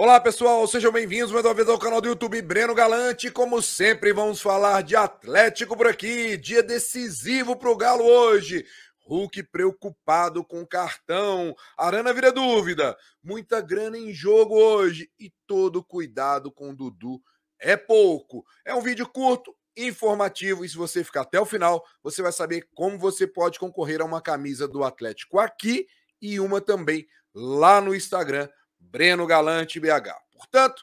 Olá pessoal, sejam bem-vindos mais uma vez ao canal do YouTube Breno Galante. Como sempre, vamos falar de Atlético por aqui. Dia decisivo para o Galo hoje. Hulk preocupado com cartão. Arana vira dúvida. Muita grana em jogo hoje. E todo cuidado com o Dudu é pouco. É um vídeo curto, informativo. E se você ficar até o final, você vai saber como você pode concorrer a uma camisa do Atlético aqui e uma também lá no Instagram Breno Galante BH. Portanto,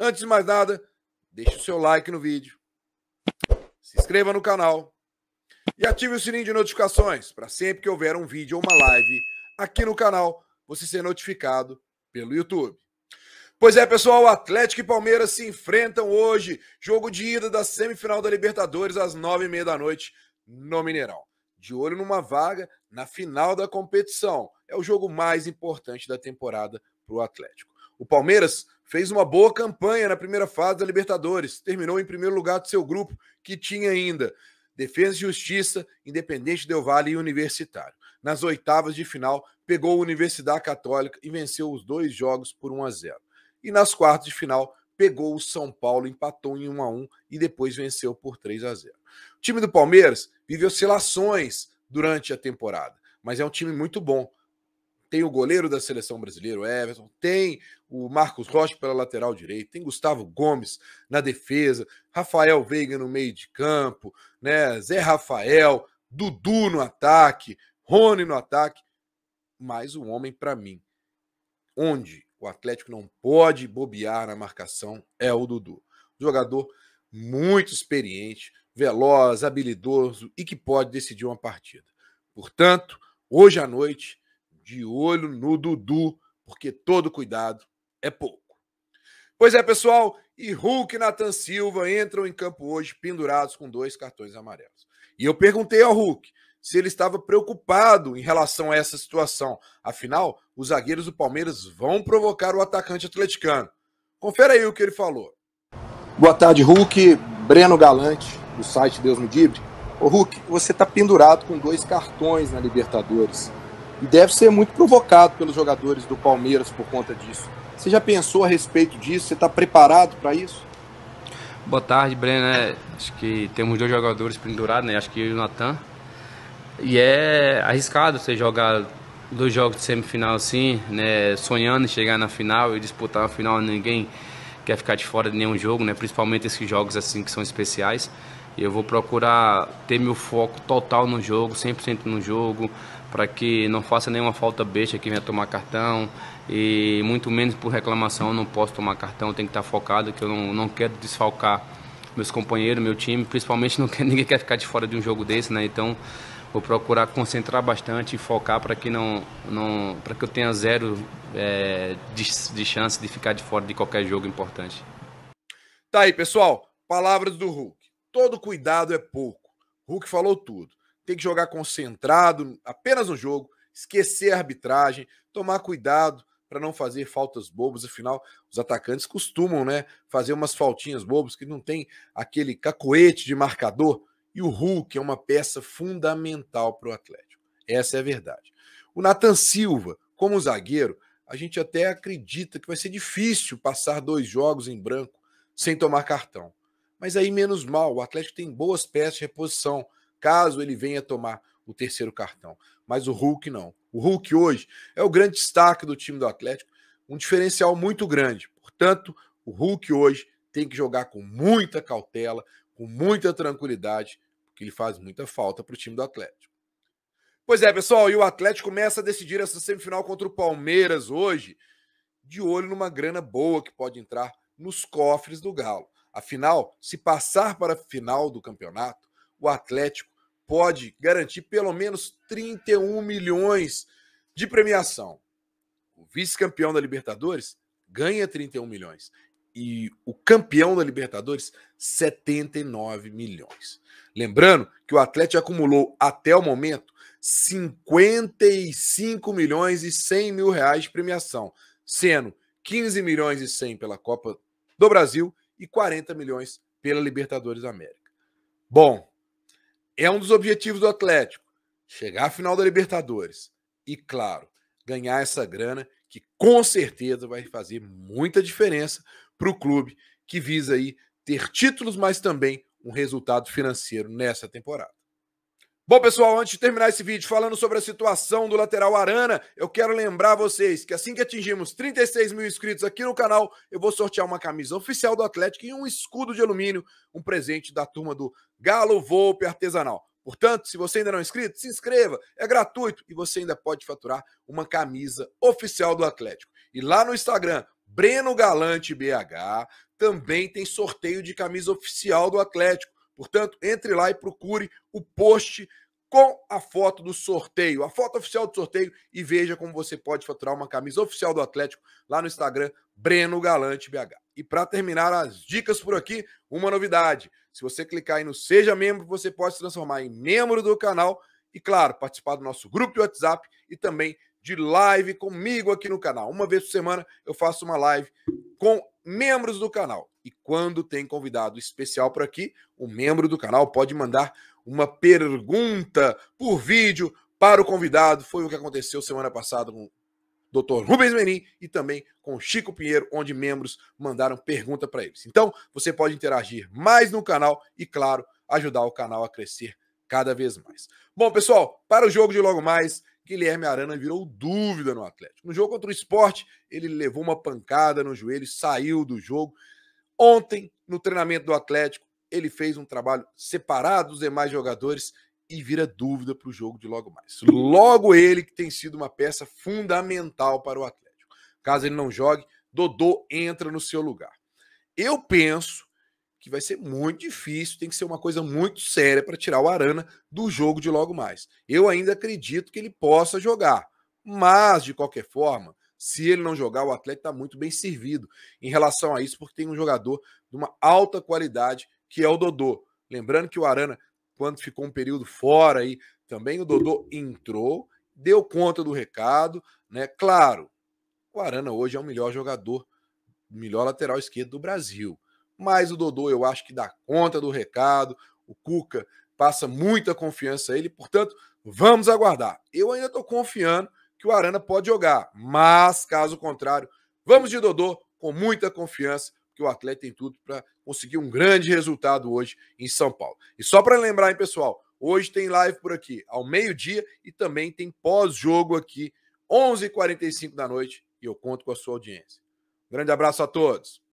antes de mais nada, deixe o seu like no vídeo, se inscreva no canal e ative o sininho de notificações para sempre que houver um vídeo ou uma live aqui no canal, você ser notificado pelo YouTube. Pois é, pessoal, Atlético e Palmeiras se enfrentam hoje, jogo de ida da semifinal da Libertadores às nove e meia da noite no Mineirão. De olho numa vaga na final da competição. É o jogo mais importante da temporada para o Atlético. O Palmeiras fez uma boa campanha na primeira fase da Libertadores, terminou em primeiro lugar do seu grupo, que tinha ainda Defesa e Justiça, Independente Del Vale e Universitário. Nas oitavas de final, pegou a Universidade Católica e venceu os dois jogos por 1 a 0. E nas quartas de final, pegou o São Paulo, empatou em 1 a 1 e depois venceu por 3 a 0. O time do Palmeiras vive oscilações durante a temporada, mas é um time muito bom tem o goleiro da seleção brasileira, o Everton, tem o Marcos Rocha pela lateral direita, tem Gustavo Gomes na defesa, Rafael Veiga no meio de campo, né? Zé Rafael, Dudu no ataque, Rony no ataque. Mas o um homem, para mim, onde o Atlético não pode bobear na marcação é o Dudu. Jogador muito experiente, veloz, habilidoso e que pode decidir uma partida. Portanto, hoje à noite, de olho no Dudu, porque todo cuidado é pouco. Pois é, pessoal, e Hulk e Nathan Silva entram em campo hoje pendurados com dois cartões amarelos. E eu perguntei ao Hulk se ele estava preocupado em relação a essa situação. Afinal, os zagueiros do Palmeiras vão provocar o atacante atleticano. Confere aí o que ele falou. Boa tarde, Hulk. Breno Galante, do site Deus no Dibre. Ô, Hulk, você está pendurado com dois cartões na Libertadores e deve ser muito provocado pelos jogadores do Palmeiras por conta disso. Você já pensou a respeito disso? Você está preparado para isso? Boa tarde, Breno. É, acho que temos dois jogadores pendurados, né? Acho que eu e o Natan. E é arriscado você jogar dois jogos de semifinal assim, né? Sonhando em chegar na final e disputar a final. Ninguém quer ficar de fora de nenhum jogo, né? Principalmente esses jogos assim que são especiais. Eu vou procurar ter meu foco total no jogo, 100% no jogo, para que não faça nenhuma falta besta que venha tomar cartão e muito menos por reclamação não posso tomar cartão, tenho que estar focado, que eu não, não quero desfalcar meus companheiros, meu time, principalmente não quer, ninguém quer ficar de fora de um jogo desse, né? Então vou procurar concentrar bastante e focar para que não, não para que eu tenha zero é, de, de chance de ficar de fora de qualquer jogo importante. Tá aí, pessoal. Palavras do Hulk. Todo cuidado é pouco. Hulk falou tudo tem que jogar concentrado apenas no jogo, esquecer a arbitragem, tomar cuidado para não fazer faltas bobas. Afinal, os atacantes costumam né, fazer umas faltinhas bobas que não tem aquele cacoete de marcador. E o Hulk é uma peça fundamental para o Atlético. Essa é a verdade. O Nathan Silva, como zagueiro, a gente até acredita que vai ser difícil passar dois jogos em branco sem tomar cartão. Mas aí, menos mal, o Atlético tem boas peças de reposição caso ele venha tomar o terceiro cartão. Mas o Hulk não. O Hulk hoje é o grande destaque do time do Atlético, um diferencial muito grande. Portanto, o Hulk hoje tem que jogar com muita cautela, com muita tranquilidade, porque ele faz muita falta para o time do Atlético. Pois é, pessoal, e o Atlético começa a decidir essa semifinal contra o Palmeiras hoje, de olho numa grana boa que pode entrar nos cofres do Galo. Afinal, se passar para a final do campeonato, o Atlético pode garantir pelo menos 31 milhões de premiação. O vice-campeão da Libertadores ganha 31 milhões e o campeão da Libertadores 79 milhões. Lembrando que o Atlético acumulou até o momento 55 milhões e 100 mil reais de premiação, sendo 15 milhões e 100 pela Copa do Brasil e 40 milhões pela Libertadores da América. Bom, é um dos objetivos do Atlético: chegar à final da Libertadores. E, claro, ganhar essa grana que com certeza vai fazer muita diferença para o clube que visa aí ter títulos, mas também um resultado financeiro nessa temporada. Bom, pessoal, antes de terminar esse vídeo falando sobre a situação do lateral Arana, eu quero lembrar vocês que assim que atingirmos 36 mil inscritos aqui no canal, eu vou sortear uma camisa oficial do Atlético e um escudo de alumínio, um presente da turma do Galo Volpe Artesanal. Portanto, se você ainda não é inscrito, se inscreva, é gratuito e você ainda pode faturar uma camisa oficial do Atlético. E lá no Instagram, Breno Galante BH, também tem sorteio de camisa oficial do Atlético. Portanto, entre lá e procure o post com a foto do sorteio, a foto oficial do sorteio e veja como você pode faturar uma camisa oficial do Atlético lá no Instagram Breno Galante BH. E para terminar as dicas por aqui, uma novidade. Se você clicar aí no seja membro, você pode se transformar em membro do canal e claro, participar do nosso grupo de WhatsApp e também de live comigo aqui no canal. Uma vez por semana eu faço uma live com membros do canal. E quando tem convidado especial por aqui, o um membro do canal pode mandar uma pergunta por vídeo para o convidado. Foi o que aconteceu semana passada com o Dr. Rubens Menin e também com Chico Pinheiro, onde membros mandaram pergunta para eles. Então, você pode interagir mais no canal e, claro, ajudar o canal a crescer cada vez mais. Bom, pessoal, para o jogo de logo mais, Guilherme Arana virou dúvida no Atlético. No jogo contra o esporte, ele levou uma pancada no joelho, saiu do jogo. Ontem, no treinamento do Atlético, ele fez um trabalho separado dos demais jogadores e vira dúvida para o jogo de logo mais. Logo ele que tem sido uma peça fundamental para o Atlético. Caso ele não jogue, Dodô entra no seu lugar. Eu penso que vai ser muito difícil, tem que ser uma coisa muito séria para tirar o Arana do jogo de logo mais. Eu ainda acredito que ele possa jogar, mas de qualquer forma, se ele não jogar, o Atlético está muito bem servido em relação a isso, porque tem um jogador de uma alta qualidade, que é o Dodô. Lembrando que o Arana, quando ficou um período fora aí, também o Dodô entrou, deu conta do recado, né? Claro, o Arana hoje é o melhor jogador, o melhor lateral esquerdo do Brasil. Mas o Dodô, eu acho que dá conta do recado, o Cuca passa muita confiança a ele, portanto, vamos aguardar. Eu ainda estou confiando que o Arana pode jogar. Mas, caso contrário, vamos de Dodô com muita confiança, que o atleta tem tudo para conseguir um grande resultado hoje em São Paulo. E só para lembrar, hein, pessoal, hoje tem live por aqui ao meio-dia e também tem pós-jogo aqui, 11h45 da noite, e eu conto com a sua audiência. Um grande abraço a todos.